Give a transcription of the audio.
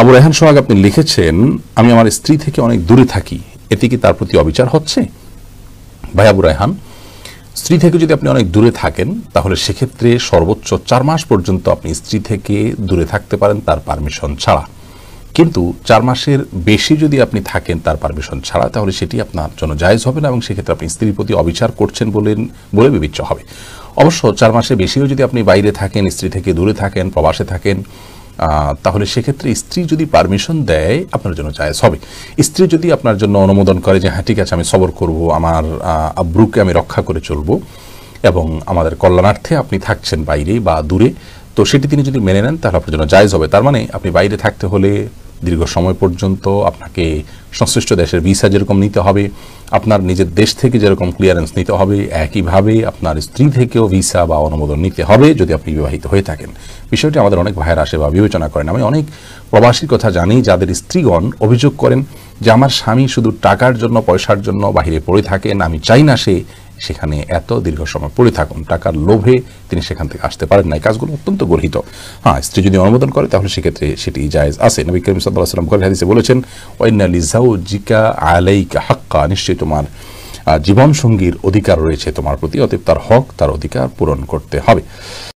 আবু রেহান সোহাগ আপনি লিখেছেন আমি আমার স্ত্রী থেকে অনেক দূরে থাকি এতে কি তার প্রতি অবিচার হচ্ছে ভাই আবু রেহান স্ত্রী থেকে যদি আপনি অনেক দূরে থাকেন তাহলে সেক্ষেত্রে সর্বোচ্চ চার মাস পর্যন্ত আপনি স্ত্রী থেকে দূরে থাকতে পারেন তার পারমিশন ছাড়া কিন্তু চার মাসের বেশি যদি আপনি থাকেন তার পারমিশন ছাড়া তাহলে সেটি আপনার জন্য জায়জ হবে না এবং সেক্ষেত্রে আপনি স্ত্রীর প্রতি অবিচার করছেন বলেন বলে বিবেচ্য হবে অবশ্য চার মাসের বেশিও যদি আপনি বাইরে থাকেন স্ত্রী থেকে দূরে থাকেন প্রবাসে থাকেন তাহলে সেক্ষেত্রে স্ত্রী যদি পারমিশন দেয় আপনার জন্য জায়জ হবে স্ত্রী যদি আপনার জন্য অনুমোদন করে যে হ্যাঁ ঠিক আছে আমি সবর করব আমার আব্রুকে আমি রক্ষা করে চলবো এবং আমাদের কল্যাণার্থে আপনি থাকছেন বাইরে বা দূরে তো সেটি তিনি যদি মেনে নেন তাহলে আপনার জন্য জায়জ হবে তার মানে আপনি বাইরে থাকতে হলে দীর্ঘ সময় পর্যন্ত আপনাকে সংশ্লিষ্ট দেশের ভিসা যেরকম নিতে হবে আপনার নিজের দেশ থেকে যেরকম ক্লিয়ারেন্স নিতে হবে একইভাবে আপনার স্ত্রী থেকেও ভিসা বা অনুমোদন নিতে হবে যদি আপনি বিবাহিত হয়ে থাকেন বিষয়টি আমাদের অনেক ভাইয়ের আসে বা বিবেচনা করেন আমি অনেক প্রবাসীর কথা জানি যাদের স্ত্রীগণ অভিযোগ করেন যে আমার স্বামী শুধু টাকার জন্য পয়সার জন্য বাহিরে পড়ে থাকেন আমি চাই না সে সেখানে এত দীর্ঘ সময় পড়ে থাকুন টাকার লোভে তিনি সেখান থেকে আসতে পারেন না কাজগুলো অত্যন্ত গর্হিত হ্যাঁ স্ত্রী যদি অনুমোদন করে তাহলে সেক্ষেত্রে সেটি জায়েজ আছে নবী করিম সাল্লাম করে হাদিসে বলেছেন ওয়াইনা লিজাউ জিকা আলাইকা হাক্কা নিশ্চয়ই তোমার জীবনসঙ্গীর অধিকার রয়েছে তোমার প্রতি অতএব তার হক তার অধিকার পূরণ করতে হবে